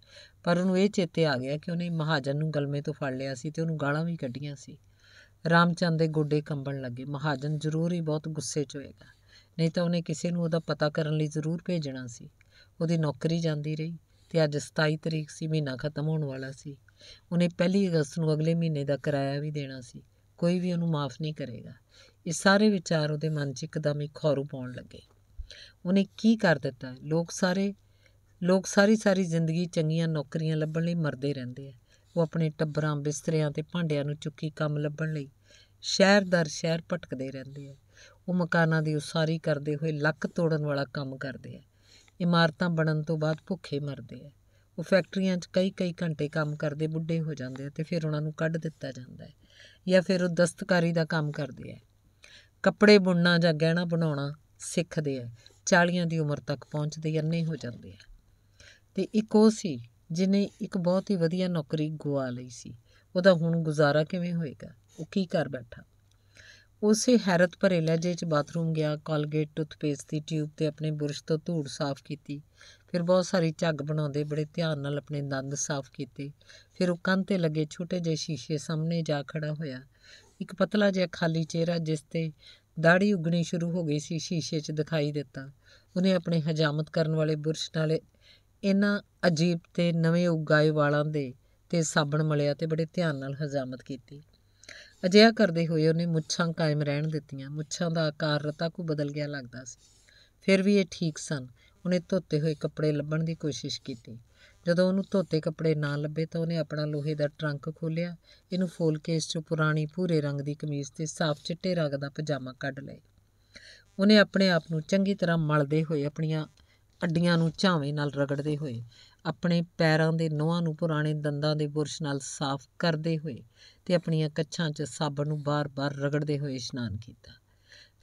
ਪਰ ਉਹਨੂੰ ਇਹ ਚੇਤੇ ਆ ਗਿਆ ਕਿ ਉਹਨੇ ਮਹਾਜਨ ਨੂੰ ਗਲਮੇ ਤੋਂ ਫੜ ਲਿਆ ਸੀ ਤੇ ਉਹਨੂੰ ਗਾਲਾਂ ਵੀ ਕੱਢੀਆਂ ਸੀ ਰਾਮਚੰਦ ਦੇ ਗੋਡੇ ਕੰਬਣ ਲੱਗੇ ਮਹਾਜਨ ਜ਼ਰੂਰ ਹੀ ਬਹੁਤ ਗੁੱਸੇ 'ਚ ਹੋਏਗਾ ਨਹੀਂ ਤਾਂ ਉਹਨੇ ਕਿਸੇ ਨੂੰ ਉਹਦਾ ਪਤਾ ਕਰਨ ਲਈ ਜ਼ਰੂਰ ਭੇਜਣਾ ਸੀ ਉਹਦੀ ਨੌਕਰੀ ਜਾਂਦੀ ਰਹੀ ਤੇ ਅੱਜ 27 ਤਰੀਕ ਸੀ ਮਹੀਨਾ ਖਤਮ ਹੋਣ ਵਾਲਾ ਸੀ ਉਹਨੇ 1 ਅਗਸਤ ਨੂੰ ਅਗਲੇ ਮਹੀਨੇ ਦਾ ਕਿਰਾਇਆ ਵੀ ਦੇਣਾ ਸੀ ਕੋਈ ਵੀ ਉਹਨੂੰ ਮਾਫ ਨਹੀਂ ਕਰੇਗਾ ਇਹ ਸਾਰੇ ਵਿਚਾਰ ਉਹਦੇ ਮਨ 'ਚ ਇੱਕਦਮ ਹੀ ਖੌਰੂ ਪਾਉਣ ਲੱਗੇ ਉਹਨੇ ਕੀ ਕਰ ਦਿੱਤਾ ਲੋਕ ਸਾਰੇ ਲੋਕ ਸਾਰੀ ਸਾਰੀ ਜ਼ਿੰਦਗੀ ਚੰਗੀਆਂ ਨੌਕਰੀਆਂ ਲੱਭਣ ਲਈ ਮਰਦੇ ਰਹਿੰਦੇ ਆ ਉਹ ਆਪਣੇ ਟੱਬਰਾਂ ਬਿਸਤਰਿਆਂ ਤੇ ਭਾਂਡਿਆਂ ਨੂੰ ਚੁੱਕੀ ਕੰਮ ਲੱਭਣ ਲਈ ਸ਼ਹਿਰ ਦਰ ਸ਼ਹਿਰ ਭਟਕਦੇ ਰਹਿੰਦੇ ਆ ਉਹ ਮਕਾਨਾਂ ਦੀ ਉਸਾਰੀ ਕਰਦੇ ਹੋਏ ਲੱਕ ਤੋੜਨ ਵਾਲਾ ਕੰਮ ਕਰਦੇ ਆ ਇਮਾਰਤਾਂ ਬਣਨ ਤੋਂ ਬਾਅਦ ਭੁੱਖੇ ਮਰਦੇ ਆ ਉਹ ਫੈਕਟਰੀਆਂ 'ਚ ਕਈ ਕਈ ਘੰਟੇ ਕੰਮ ਕਰਦੇ ਬੁੱਢੇ ਹੋ ਜਾਂਦੇ ਆ ਤੇ ਫਿਰ ਉਹਨਾਂ ਨੂੰ ਕੱਢ ਦਿੱਤਾ ਜਾਂਦਾ ਹੈ ਜਾਂ ਫਿਰ ਉਹ ਦਸਤਕਾਰੀ ਦਾ ਕੰਮ ਕਰਦੇ ਆ ਕੱਪੜੇ ਬੁਣਨਾ ਜਾਂ ਗਹਿਣਾ ਬਣਾਉਣਾ ਸਿੱਖਦੇ ਆ 40 ਦੀ ਉਮਰ ਤੱਕ ਪਹੁੰਚਦੇ ਅੰਨੇ ਹੋ ਜਾਂਦੇ ਆ ਤੇ ਇੱਕ ਉਹ ਸੀ ਜਿਨੇ ਇੱਕ ਬਹੁਤ ਹੀ ਵਧੀਆ ਨੌਕਰੀ ਗਵਾ ਲਈ ਸੀ ਉਹਦਾ ਹੁਣ ਗੁਜ਼ਾਰਾ ਕਿਵੇਂ ਹੋਏਗਾ ਉਹ ਕੀ ਕਰ ਬੈਠਾ ਉਸੇ ਹੈਰਤ ਭਰੇ ਲਹਿਜੇ 'ਚ ਬਾਥਰੂਮ ਗਿਆ ਕਾਲਗੇਟ ਟੁੱਥਪੇਸਟ ਦੀ ਟਿਊਬ ਤੇ ਆਪਣੇ ਬੁਰਸ਼ ਤੋਂ ਧੂੜ ਸਾਫ਼ ਕੀਤੀ ਫਿਰ ਬਹੁਤ ਸਾਰੀ ਝੱਗ ਬਣਾਉਂਦੇ ਬੜੇ ਧਿਆਨ ਨਾਲ ਆਪਣੇ ਦੰਦ ਸਾਫ਼ ਕੀਤੇ ਫਿਰ ਉਹ ਕੰਨ ਤੇ ਲੱਗੇ ਛੋਟੇ ਜਿਹੇ ਸ਼ੀਸ਼ੇ ਸਾਹਮਣੇ ਜਾ ਖੜਾ ਹੋਇਆ ਇੱਕ ਪਤਲਾ ਜਿਹਾ ਖਾਲੀ ਚਿਹਰਾ ਜਿਸ ਤੇ ਦਾੜੀ ਉਗਣੀ ਸ਼ੁਰੂ ਹੋ ਗਈ ਸੀ ਸ਼ੀਸ਼ੇ 'ਚ ਦਿਖਾਈ ਦਿੱਤਾ ਉਹਨੇ ਆਪਣੇ ਹਜਾਮਤ ਕਰਨ ਵਾਲੇ ਬੁਰਸ਼ ਨਾਲ ਇਹਨਾਂ ਅਜੀਬ ਤੇ ਨਵੇਂ ਉਗਾਏ ਵਾਲਾਂ ਦੇ ਤੇ ਸਾਬਣ ਮਲਿਆ ਤੇ ਬੜੇ ਧਿਆਨ ਨਾਲ ਹਜਾਮਤ ਕੀਤੀ ਅਜਿਹਾ ਕਰਦੇ ਹੋਏ ਉਹਨੇ ਮੁੱਛਾਂ ਕਾਇਮ ਰਹਿਣ ਦਿੱਤੀਆਂ ਮੁੱਛਾਂ ਦਾ ਆਕਾਰ ਰਤਾ ਕੋ ਬਦਲ ਗਿਆ ਲੱਗਦਾ ਸੀ ਫਿਰ ਵੀ ਇਹ ਠੀਕ ਸਨ ਉਹਨੇ ਧੋਤੇ ਹੋਏ ਕੱਪੜੇ ਲੱਭਣ ਦੀ ਕੋਸ਼ਿਸ਼ ਕੀਤੀ ਜਦੋਂ ਉਹਨੂੰ ਧੋਤੇ ਕੱਪੜੇ ਨਾ ਲੱਭੇ ਤਾਂ ਉਹਨੇ ਆਪਣਾ ਲੋਹੇ ਦਾ ਟਰੰਕ ਖੋਲ੍ਹਿਆ ਇਹਨੂੰ ਫੋਲ ਕੇ ਇਸ 'ਚੋਂ ਪੁਰਾਣੀ ਭੂਰੇ ਰੰਗ ਦੀ ਕਮੀਜ਼ ਤੇ ਸਾਫ਼ ਚਿੱਟੇ ਰੰਗ ਦਾ ਪਜਾਮਾ ਕੱਢ ਲਏ ਉਹਨੇ ਆਪਣੇ ਆਪ ਨੂੰ ਚੰਗੀ ਤਰ੍ਹਾਂ ਮਲਦੇ ਹੋਏ ਆਪਣੀਆਂ ਅੱਡੀਆਂ ਨੂੰ ਝਾਵੇਂ ਨਾਲ ਰਗੜਦੇ ਹੋਏ ਆਪਣੇ ਪੈਰਾਂ ਦੇ ਨੋਹਾਂ ਨੂੰ ਪੁਰਾਣੇ ਦੰਦਾਂ ਦੇ ਬੁਰਸ਼ ਨਾਲ ਸਾਫ਼ ਕਰਦੇ ਹੋਏ ਤੇ ਆਪਣੀਆਂ ਕੱਛਾਂ 'ਚ ਸਾਬਣ ਨੂੰ ਬਾਰ-ਬਾਰ ਰਗੜਦੇ ਹੋਏ ਇਸ਼ਨਾਨ ਕੀਤਾ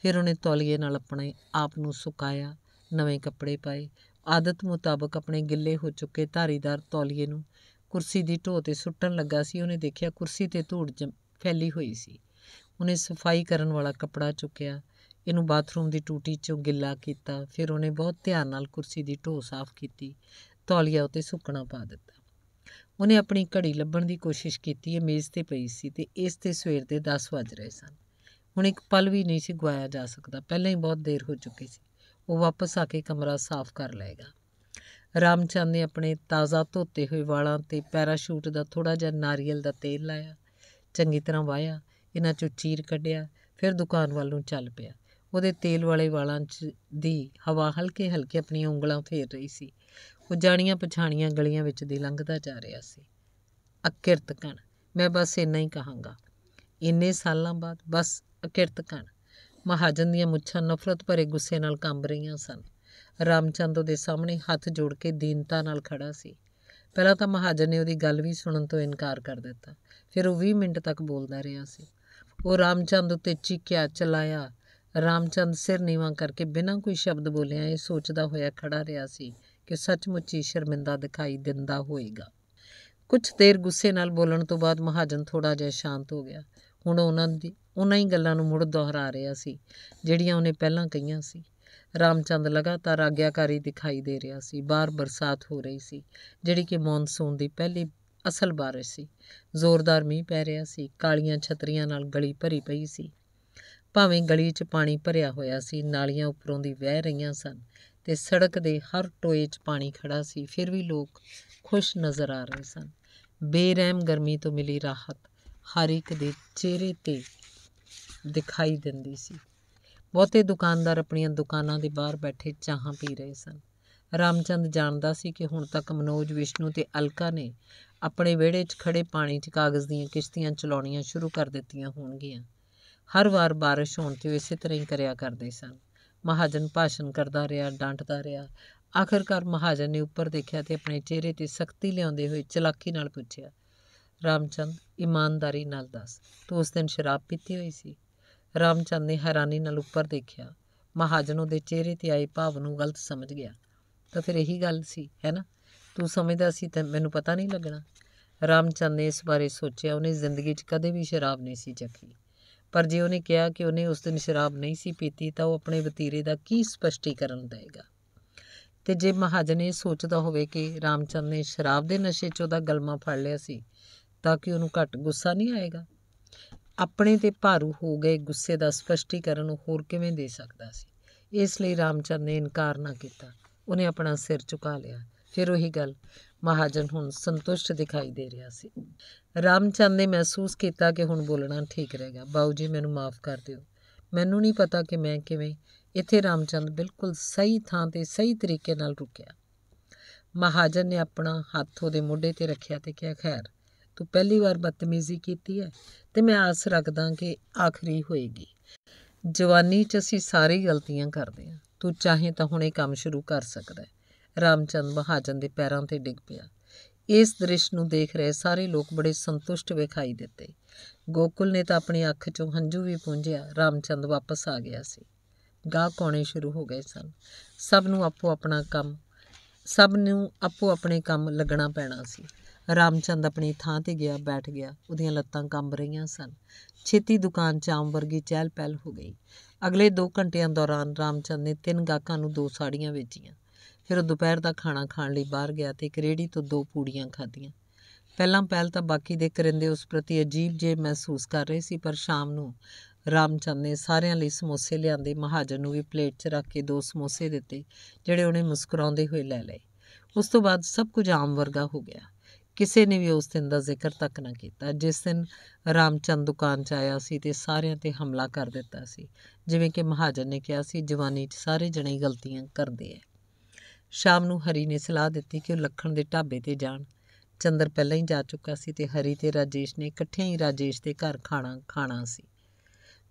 ਫਿਰ ਉਹਨੇ ਤੌਲੀਏ ਨਾਲ ਆਪਣੇ ਆਪ ਨੂੰ ਸੁਕਾਇਆ ਨਵੇਂ ਕੱਪੜੇ ਪਾਏ ਆਦਤ ਮੁਤਾਬਕ ਆਪਣੇ ਗਿੱਲੇ ਹੋ ਚੁੱਕੇ ਧਾਰੀਦਾਰ ਤੌਲੀਏ ਨੂੰ ਕੁਰਸੀ ਦੀ ਢੋਹ ਤੇ ਸੁੱਟਣ ਲੱਗਾ ਸੀ ਉਹਨੇ ਦੇਖਿਆ ਕੁਰਸੀ ਤੇ ਧੂੜ ਫੈਲੀ ਹੋਈ ਸੀ ਉਹਨੇ ਸਫਾਈ ਕਰਨ ਵਾਲਾ ਕੱਪੜਾ ਚੁੱਕਿਆ ਇਹਨੂੰ ਬਾਥਰੂਮ ਦੀ ਟੂਟੀ 'ਚੋਂ ਗਿੱਲਾ ਕੀਤਾ ਫਿਰ ਉਹਨੇ ਬਹੁਤ ਧਿਆਨ ਨਾਲ ਕੁਰਸੀ ਦੀ ਢੋਹ ਸਾਫ਼ ਕੀਤੀ ਤੌਲੀਆ ਉਤੇ ਸੁੱਕਣਾ ਪਾ ਦਿੱਤਾ ਉਹਨੇ ਆਪਣੀ ਘੜੀ ਲੱਭਣ ਦੀ ਕੋਸ਼ਿਸ਼ ਕੀਤੀ ਇਹ ਮੇਜ਼ ਤੇ ਪਈ ਸੀ ਤੇ ਇਸ ਤੇ ਸਵੇਰ ਦੇ 10 ਵਜ ਰਹੇ ਸਨ ਹੁਣ ਇੱਕ ਪਲ ਵੀ ਨਹੀਂ ਸੀ ਗਵਾਇਆ ਜਾ ਸਕਦਾ ਪਹਿਲਾਂ ਹੀ ਬਹੁਤ ਦੇਰ ਹੋ ਚੁੱਕੀ ਸੀ ਉਹ ਵਾਪਸ ਆ ਕੇ ਕਮਰਾ ਸਾਫ਼ ਕਰ ਲਏਗਾ ਰਾਮਚੰਦ ਨੇ ਆਪਣੇ ਤਾਜ਼ਾ ਧੋਤੇ ਹੋਏ ਵਾਲਾਂ ਤੇ ਪੈਰਾਸ਼ੂਟ ਦਾ ਥੋੜਾ ਜਿਹਾ ਨਾਰੀਅਲ ਦਾ ਤੇਲ ਲਾਇਆ ਚੰਗੀ ਤਰ੍ਹਾਂ ਵਾਇਆ ਇਹਨਾਂ ਚੋਂ ਚੀਰ ਕੱਢਿਆ ਫਿਰ ਦੁਕਾਨ ਵੱਲ ਨੂੰ ਚੱਲ ਪਿਆ ਉਹਦੇ ਤੇਲ ਵਾਲੇ ਵਾਲਾਂ 'ਚ ਦੀ ਹਵਾ ਹਲਕੇ ਹਲਕੇ ਆਪਣੀਆਂ ਉਂਗਲਾਂ ਫੇਰ ਰਹੀ ਸੀ ਉਹ ਜਾਣੀਆਂ ਪਛਾਣੀਆਂ ਗਲੀਆਂ ਵਿੱਚ ਦੀ ਲੰਘਦਾ ਜਾ ਰਿਹਾ ਸੀ ਅਕਿਰਤ ਕਣ ਮੈਂ ਬਸ ਇੰਨਾ ਹੀ ਕਹਾਂਗਾ ਇੰਨੇ ਸਾਲਾਂ ਬਾਅਦ ਬਸ ਅਕਿਰਤ ਕਣ ਮਹਾਜਨ ਦੀਆਂ ਮੁੱਛਾਂ ਨਫ਼ਰਤ ਭਰੇ ਗੁੱਸੇ ਨਾਲ ਕੰਬ ਰਹੀਆਂ ਸਨ ਰਾਮਚੰਦ ਦੇ ਸਾਹਮਣੇ ਹੱਥ ਜੋੜ ਕੇ ਦੀਨਤਾ ਨਾਲ ਖੜਾ ਸੀ ਪਹਿਲਾਂ ਤਾਂ ਮਹਾਜਨ ਨੇ ਉਹਦੀ ਗੱਲ ਵੀ ਸੁਣਨ ਤੋਂ ਇਨਕਾਰ ਕਰ ਦਿੱਤਾ ਫਿਰ ਉਹ 20 ਮਿੰਟ ਤੱਕ ਬੋਲਦਾ ਰਿਹਾ ਸੀ ਉਹ ਰਾਮਚੰਦ ਉੱਤੇ ਚੀਕਿਆ ਚਲਾਇਆ ਰਾਮਚੰਦ ਸਿਰ ਨੀਵਾਂ ਕਰਕੇ ਬਿਨਾਂ ਕੋਈ ਸ਼ਬਦ ਬੋਲਿਆ ਇਹ ਸੋਚਦਾ ਹੋਇਆ ਖੜਾ ਰਿਹਾ ਸੀ ਕਿ ਸੱਚਮੁੱਚ ਹੀ ਸ਼ਰਮਿੰਦਾ ਦਿਖਾਈ ਦਿੰਦਾ ਹੋਏਗਾ ਕੁਝ ਦੇਰ ਗੁੱਸੇ ਨਾਲ ਬੋਲਣ ਤੋਂ ਬਾਅਦ ਮਹਾਜਨ ਥੋੜਾ ਜਿਹਾ ਸ਼ਾਂਤ ਹੋ ਗਿਆ ਹੁਣ ਉਹਨਾਂ ਦੀ ਉਹਨਾਂ ਹੀ ਗੱਲਾਂ ਨੂੰ ਮੁੜ ਦੁਹਰਾ ਰਿਹਾ ਸੀ ਜਿਹੜੀਆਂ ਉਹਨੇ ਪਹਿਲਾਂ ਕਹੀਆਂ ਸੀ ਰਾਮਚੰਦ ਲਗਾਤਾਰ ਆਗਿਆਕਾਰੀ ਦਿਖਾਈ ਦੇ ਰਿਹਾ ਸੀ ਬਾਹਰ ਬਰਸਾਤ ਹੋ ਰਹੀ ਸੀ ਜਿਹੜੀ ਕਿ ਮੌਨਸੂਨ ਦੀ ਪਹਿਲੀ ਅਸਲ ਬਾਰਿਸ਼ ਸੀ ਜ਼ੋਰਦਾਰ ਮੀਂਹ ਪੈ ਰਿਹਾ ਸੀ ਕਾਲੀਆਂ ਛਤਰੀਆਂ ਨਾਲ ਗਲੀ ਭਰੀ ਪਈ ਸੀ ਭਾਵੇਂ ਗਲੀ 'ਚ ਪਾਣੀ ਭਰਿਆ ਹੋਇਆ ਸੀ ਨਾਲੀਆਂ ਉੱਪਰੋਂ ਦੀ ਵਹਿ ਰਹੀਆਂ ਸਨ ਤੇ ਸੜਕ ਦੇ ਹਰ ਟੋਏ 'ਚ ਪਾਣੀ ਖੜਾ ਸੀ ਫਿਰ ਵੀ ਲੋਕ ਖੁਸ਼ ਨਜ਼ਰ ਆ ਰਹੇ ਸਨ ਬੇਰਹਿਮ ਗਰਮੀ ਤੋਂ ਮਿਲੀ ਰਾਹਤ ਹਰ ਇੱਕ ਦੇ ਚਿਹਰੇ ਤੇ ਦਿਖਾਈ ਦਿੰਦੀ ਸੀ ਬਹੁਤੇ ਦੁਕਾਨਦਾਰ ਆਪਣੀਆਂ ਦੁਕਾਨਾਂ ਦੇ ਬਾਹਰ ਬੈਠੇ ਚਾਹਾਂ ਪੀ ਰਹੇ ਸਨ ਰਾਮਚੰਦ ਜਾਣਦਾ ਸੀ ਕਿ ਹੁਣ ਤੱਕ ਮਨੋਜ ਵਿਸ਼ਨੂੰ ਤੇ ਅਲਕਾ ਨੇ ਆਪਣੇ ਵਿਹੜੇ 'ਚ ਖੜੇ ਪਾਣੀ 'ਚ ਕਾਗਜ਼ ਦੀਆਂ ਕਿਸ਼ਤੀਆਂ ਚਲਾਉਣੀਆਂ ਸ਼ੁਰੂ ਕਰ ਦਿੱਤੀਆਂ ਹੋਣਗੀਆਂ ਹਰ ਵਾਰ بارش ਹੋਣ ਤੇ ਇਸੇ ਤਰ੍ਹਾਂ ਹੀ ਕਰਿਆ ਕਰਦੇ ਸਨ ਮਹਾਜਨ ਭਾਸ਼ਣ ਕਰਦਾ ਰਿਹਾ ਡਾਂਟਦਾ ਰਿਹਾ ਆਖਰਕਾਰ ਮਹਾਜਨ ਨੇ ਉੱਪਰ ਦੇਖਿਆ ਤੇ ਆਪਣੇ ਚਿਹਰੇ ਤੇ ਸਖਤੀ ਲਿਆਉਂਦੇ ਹੋਏ ਚਲਾਕੀ ਨਾਲ ਪੁੱਛਿਆ ਰਾਮਚੰਦ ਇਮਾਨਦਾਰੀ ਨਾਲ ਦੱਸ ਤੂੰ ਉਸ ਦਿਨ ਸ਼ਰਾਬ ਪੀਤੀ ਹੋਈ ਸੀ ਰਾਮਚੰਦ ਨੇ ਹੈਰਾਨੀ ਨਾਲ ਉੱਪਰ ਦੇਖਿਆ ਮਹਾਜਨ ਉਹਦੇ ਚਿਹਰੇ ਤੇ ਆਏ ਭਾਵ ਨੂੰ ਗਲਤ ਸਮਝ ਗਿਆ ਤਾਂ ਫਿਰ ਇਹੀ ਗੱਲ ਸੀ ਹੈ ਨਾ ਤੂੰ ਸਮਝਦਾ ਸੀ ਤਾਂ ਮੈਨੂੰ ਪਤਾ ਨਹੀਂ ਲੱਗਣਾ ਰਾਮਚੰਦ ਨੇ ਇਸ ਬਾਰੇ ਸੋਚਿਆ ਉਹਨੇ ਜ਼ਿੰਦਗੀ 'ਚ ਕਦੇ ਵੀ ਸ਼ਰਾਬ ਨਹੀਂ ਸੀ ਚੱਕੀ ਪਰ ਜੇ ਉਹਨੇ ਕਿਹਾ ਕਿ ਉਹਨੇ ਉਸ ਦਿਨ ਸ਼ਰਾਬ ਨਹੀਂ ਸੀ ਪੀਤੀ ਤਾਂ ਉਹ ਆਪਣੇ ਵਤੀਰੇ ਦਾ ਕੀ ਸਪਸ਼ਟੀਕਰਨ ਦੇਗਾ ਤੇ ਜੇ ਮਹਾਜਨ ਇਹ ਸੋਚਦਾ ਹੋਵੇ ਕਿ ਰਾਮਚੰਦ ਨੇ ਸ਼ਰਾਬ ਦੇ ਨਸ਼ੇ 'ਚ ਉਹਦਾ ਗਲਮਾ ਫੜ ਲਿਆ ਸੀ ਤਾਂ ਕਿ ਉਹਨੂੰ ਘੱਟ ਗੁੱਸਾ ਨਹੀਂ ਆਏਗਾ ਆਪਣੇ ਤੇ ਭਾਰੂ ਹੋ ਗਏ ਗੁੱਸੇ ਦਾ ਸਪਸ਼ਟੀਕਰਨ ਉਹ ਹੋਰ ਕਿਵੇਂ ਦੇ ਸਕਦਾ ਸੀ ਇਸ ਲਈ ਰਾਮਚੰਦ ਨੇ ਇਨਕਾਰ ਨਾ ਕੀਤਾ ਉਹਨੇ ਆਪਣਾ ਸਿਰ ਝੁਕਾ ਲਿਆ ਫਿਰ ਉਹੀ ਗੱਲ ਮਹਾਜਨ ਹੁਣ ਸੰਤੁਸ਼ਟ ਦਿਖਾਈ ਦੇ ਰਿਹਾ ਸੀ ਰਾਮਚੰਦ ਨੇ ਮਹਿਸੂਸ ਕੀਤਾ ਕਿ ਹੁਣ ਬੋਲਣਾ ਠੀਕ ਰਹੇਗਾ ਬਾਉ ਜੀ ਮੈਨੂੰ ਮਾਫ ਕਰ ਦਿਓ ਮੈਨੂੰ ਨਹੀਂ ਪਤਾ ਕਿ ਮੈਂ ਕਿਵੇਂ ਇੱਥੇ ਰਾਮਚੰਦ ਬਿਲਕੁਲ ਸਹੀ ਥਾਂ ਤੇ ਸਹੀ ਤਰੀਕੇ ਨਾਲ ਰੁਕਿਆ ਮਹਾਜਨ ਨੇ ਆਪਣਾ ਹੱਥ ਉਹਦੇ ਮੋਢੇ ਤੇ ਰੱਖਿਆ ਤੇ ਕਿਹਾ ਖੈਰ ਤੂੰ ਪਹਿਲੀ ਵਾਰ ਬਦਤਮੀਜ਼ੀ ਕੀਤੀ ਹੈ ਤੇ ਮੈਂ ਆਸ ਰੱਖਦਾ ਕਿ ਆਖਰੀ ਹੋਏਗੀ ਜਵਾਨੀ 'ਚ ਅਸੀਂ ਸਾਰੀ ਗਲਤੀਆਂ ਕਰਦੇ ਹਾਂ ਤੂੰ ਚਾਹੇ ਤਾਂ ਹੁਣ ਇਹ ਕੰਮ ਸ਼ੁਰੂ ਕਰ ਸਕਦਾ ਹੈ ਰਾਮਚੰਦ ਮਹਾਜਨ ਦੇ ਪੈਰਾਂ ਤੇ ਡਿੱਗ ਪਿਆ ਇਸ ਦ੍ਰਿਸ਼ ਨੂੰ ਦੇਖ ਰਹੇ ਸਾਰੇ ਲੋਕ ਬੜੇ ਸੰਤੁਸ਼ਟ ਵਿਖਾਈ ਦਿੱਤੇ ਗੋਕੁਲ ਨੇ ਤਾਂ ਆਪਣੀ ਅੱਖ 'ਚੋਂ ਹੰਝੂ ਵੀ ਪੂੰਝਿਆ ਰਾਮਚੰਦ ਵਾਪਸ ਆ ਗਿਆ ਸੀ ਗਾਹ ਕੋਣੇ ਸ਼ੁਰੂ ਹੋ ਗਏ ਸਨ ਸਭ ਨੂੰ ਆਪੋ ਆਪਣਾ ਕੰਮ ਸਭ ਨੂੰ ਆਪੋ ਆਪਣੇ ਕੰਮ ਲੱਗਣਾ ਪੈਣਾ ਸੀ ਰਾਮਚੰਦ ਆਪਣੀ ਥਾਂ ਤੇ ਗਿਆ ਬੈਠ ਗਿਆ ਉਹਦੀਆਂ ਲੱਤਾਂ ਕੰਬ ਰਹੀਆਂ ਸਨ ਛੇਤੀ ਦੁਕਾਨ 'ਚ ਆਮ ਵਰਗੀ ਚਹਿਲ ਪਹਿਲ ਹੋ ਗਈ ਅਗਲੇ 2 ਘੰਟਿਆਂ ਦੌਰਾਨ ਰਾਮਚੰਦ ਨੇ ਤਿੰਨ ਗਾਹਕਾਂ ਨੂੰ ਦੋ ਸਾੜੀਆਂ ਵੇਚੀਆਂ ਫਿਰ ਉਹ ਦੁਪਹਿਰ ਦਾ ਖਾਣਾ ਖਾਣ ਲਈ ਬਾਹਰ ਗਿਆ ਤੇ ਇੱਕ ਰੇੜੀ ਤੋਂ ਦੋ ਪੂੜੀਆਂ ਖਾਧੀਆਂ ਪਹਿਲਾਂ ਪਹਿਲ ਤਾਂ ਬਾਕੀ ਦੇ ਕਰਿੰਦੇ ਉਸ ਪ੍ਰਤੀ ਅਜੀਬ ਜੇ ਮਹਿਸੂਸ ਕਰ ਰਹੇ ਸੀ ਪਰ ਸ਼ਾਮ ਨੂੰ ਰਾਮਚੰਦ ਨੇ ਸਾਰਿਆਂ ਲਈ ਸਮੋਸੇ ਲਿਆਂਦੇ ਮਹਾਜਨ ਨੂੰ ਵੀ ਪਲੇਟ 'ਚ ਰੱਖ ਕੇ ਦੋ ਸਮੋਸੇ ਦਿੱਤੇ ਜਿਹੜੇ ਉਹਨੇ ਮੁਸਕਰਾਉਂਦੇ ਹੋਏ ਲੈ ਲਏ ਉਸ ਤੋਂ ਬਾਅਦ ਸਭ ਕੁਝ ਆਮ ਵਰਗਾ ਹੋ ਗਿਆ ਕਿਸੇ ਨੇ ਵੀ ਉਸ ਦਿਨ ਦਾ ਜ਼ਿਕਰ ਤੱਕ ਨਾ ਕੀਤਾ ਜਿਸ ਦਿਨ ਰਾਮਚੰਦ ਦੁਕਾਨ 'ਚ ਆਇਆ ਸੀ ਤੇ ਸਾਰਿਆਂ ਤੇ ਹਮਲਾ ਕਰ ਦਿੱਤਾ ਸੀ ਜਿਵੇਂ ਕਿ ਮਹਾਜਨ ਨੇ ਕਿਹਾ ਸੀ ਜਵਾਨੀ 'ਚ ਸਾਰੇ ਜਣੇ ਗਲਤੀਆਂ ਕਰਦੇ ਐ ਸ਼ਾਮ ਨੂੰ ਹਰੀ ਨੇ ਸਲਾਹ ਦਿੱਤੀ ਕਿ ਉਹ ਲੱਖਣ ਦੇ ਢਾਬੇ ਤੇ ਜਾਣ ਚੰਦਰ ਪਹਿਲਾਂ ਹੀ ਜਾ ਚੁੱਕਾ ਸੀ ਤੇ ਹਰੀ ਤੇ ਰਾਜੇਸ਼ ਨੇ ਇਕੱਠੇ ਹੀ ਰਾਜੇਸ਼ ਦੇ ਘਰ ਖਾਣਾ ਖਾਣਾ ਸੀ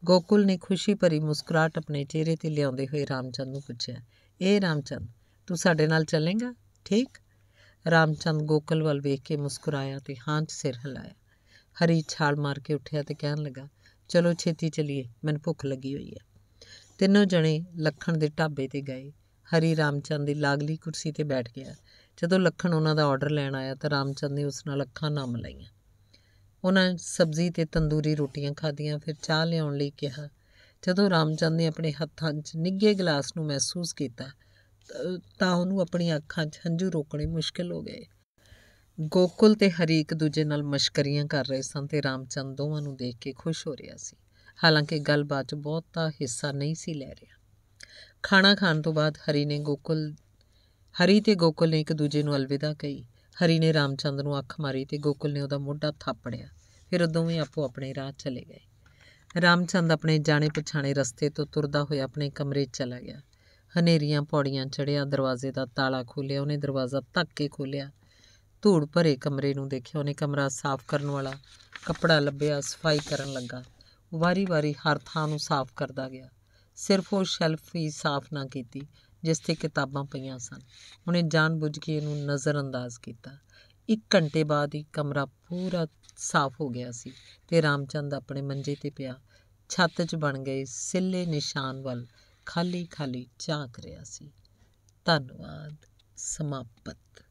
ਗੋਕੁਲ ਨੇ ਖੁਸ਼ੀ ਭਰੀ ਮੁਸਕਰਾਟ ਆਪਣੇ ਚਿਹਰੇ ਤੇ ਲਿਆਉਂਦੇ ਹੋਏ ਰਾਮਚੰਦ ਨੂੰ ਪੁੱਛਿਆ ਇਹ ਰਾਮਚੰਦ ਤੂੰ ਸਾਡੇ ਨਾਲ ਚੱਲੇਗਾ ਠੀਕ ਰਾਮਚੰਦ ਗੋਕਲ ਵੱਲ ਵੇਖ ਕੇ ਮੁਸਕਰਾਇਆ ਤੇ ਹਾਂ 'ਚ ਸਿਰ ਹਿਲਾਇਆ ਹਰੀ ਛਾਲ ਮਾਰ ਕੇ ਉੱਠਿਆ ਤੇ ਕਹਿਣ ਲੱਗਾ ਚਲੋ ਛੇਤੀ ਚਲੀਏ ਮੈਨੂੰ ਭੁੱਖ ਲੱਗੀ ਹੋਈ ਹੈ ਤਿੰਨੋਂ ਜਣੇ ਲੱਖਣ ਦੇ ਢਾਬੇ ਤੇ ਗਏ ਹਰੀ ਰਾਮਚੰਦ ਦੀ ਲਾਗਲੀ ਕੁਰਸੀ ਤੇ ਬੈਠ ਗਿਆ ਜਦੋਂ ਲੱਖਣ ਉਹਨਾਂ ਦਾ ਆਰਡਰ ਲੈਣ ਆਇਆ ਤਾਂ ਰਾਮਚੰਦ ਨੇ ਉਸ ਨਾਲ ਅੱਖਾਂ ਨਾ ਮਲਾਈਆਂ ਉਹਨਾਂ ਸਬਜ਼ੀ ਤੇ ਤੰਦੂਰੀ ਰੋਟੀਆਂ ਖਾਧੀਆਂ ਫਿਰ ਚਾਹ ਲਿਆਉਣ ਲਈ ਕਿਹਾ ਜਦੋਂ ਰਾਮਚੰਦ ਨੇ ਆਪਣੇ ਹੱਥਾਂ 'ਚ ਨਿੱਘੇ ਗਲਾਸ ਨੂੰ ਮਹਿਸੂਸ ਕੀਤਾ ਤਾਂ ਉਹਨੂੰ ਆਪਣੀ ਅੱਖਾਂ 'ਚ ਹੰਝੂ ਰੋਕਣੇ ਮੁਸ਼ਕਲ ਹੋ ਗਏ ਗੋਕੁਲ ਤੇ ਹਰੀ ਇੱਕ ਦੂਜੇ ਨਾਲ ਮਸ਼ਕਰੀਆਂ ਕਰ ਰਹੇ ਸਨ ਤੇ ਰਾਮਚੰਦ ਦੋਵਾਂ ਨੂੰ ਦੇਖ ਕੇ ਖੁਸ਼ ਹੋ ਰਿਹਾ ਸੀ ਹਾਲਾਂਕਿ ਗੱਲਬਾਤ 'ਚ ਬਹੁਤਾ ਹਿੱਸਾ ਨਹੀਂ ਸੀ ਲੈ ਰਿਹਾ ਖਾਣਾ ਖਾਣ ਤੋਂ ਬਾਅਦ ਹਰੀ ਨੇ ਗੋਕੁਲ ਹਰੀ ਤੇ ਗੋਕੁਲ ਨੇ ਇੱਕ ਦੂਜੇ ਨੂੰ ਅਲਵਿਦਾ ਕਹੀ ਹਰੀ ਨੇ ਰਾਮਚੰਦ ਨੂੰ ਅੱਖ ਮਾਰੀ ਤੇ ਗੋਕਲ ਨੇ ਉਹਦਾ ਮੋਢਾ ਥਾਪੜਿਆ ਫਿਰ ਉਹ ਦੋਵੇਂ ਆਪੋ ਆਪਣੇ ਰਾਹ ਚਲੇ ਗਏ ਰਾਮਚੰਦ ਆਪਣੇ ਜਾਣੇ ਪਛਾਣੇ ਰਸਤੇ ਤੋਂ ਤੁਰਦਾ ਹੋਇਆ ਆਪਣੇ ਕਮਰੇ ਚਲਾ ਗਿਆ ਹਨੇਰੀਆਂ ਪੌੜੀਆਂ ਚੜਿਆ ਦਰਵਾਜ਼ੇ ਦਾ ਤਾਲਾ ਖੋਲ੍ਹਿਆ ਉਹਨੇ ਦਰਵਾਜ਼ਾ ਧੱਕ ਕੇ ਖੋਲ੍ਹਿਆ ਧੂੜ ਭਰੇ ਕਮਰੇ ਨੂੰ ਦੇਖਿਆ ਉਹਨੇ ਕਮਰਾ ਸਾਫ਼ ਕਰਨ ਵਾਲਾ ਕੱਪੜਾ ਲੱਭਿਆ ਸਫਾਈ ਕਰਨ ਲੱਗਾ ਵਾਰੀ-ਵਾਰੀ ਹਰ ਥਾਂ ਨੂੰ ਸਾਫ਼ ਕਰਦਾ ਗਿਆ ਸਿਰਫ ਉਹ ਸ਼ੈਲਫ ਹੀ ਸਾਫ਼ ਨਾ ਕੀਤੀ ਜਿਸ ਤੇ ਕਿਤਾਬਾਂ ਪਈਆਂ ਸਨ ਉਹਨੇ ਜਾਣਬੁੱਝ ਕੇ ਇਹਨੂੰ ਨਜ਼ਰਅੰਦਾਜ਼ ਕੀਤਾ ਇੱਕ ਘੰਟੇ ਬਾਅਦ ਹੀ ਕਮਰਾ ਪੂਰਾ ਸਾਫ਼ ਹੋ ਗਿਆ ਸੀ ਤੇ ਰਾਮਚੰਦ ਆਪਣੇ ਮੰਜੇ ਤੇ ਪਿਆ ਛੱਤ 'ਚ ਬਣ ਗਏ ਸਿੱਲੇ ਨਿਸ਼ਾਨ ਵੱਲ ਖਾਲੀ ਖਾਲੀ ਝਾਕ ਰਿਹਾ ਸੀ ਧੰਨਵਾਦ ਸਮਾਪਤ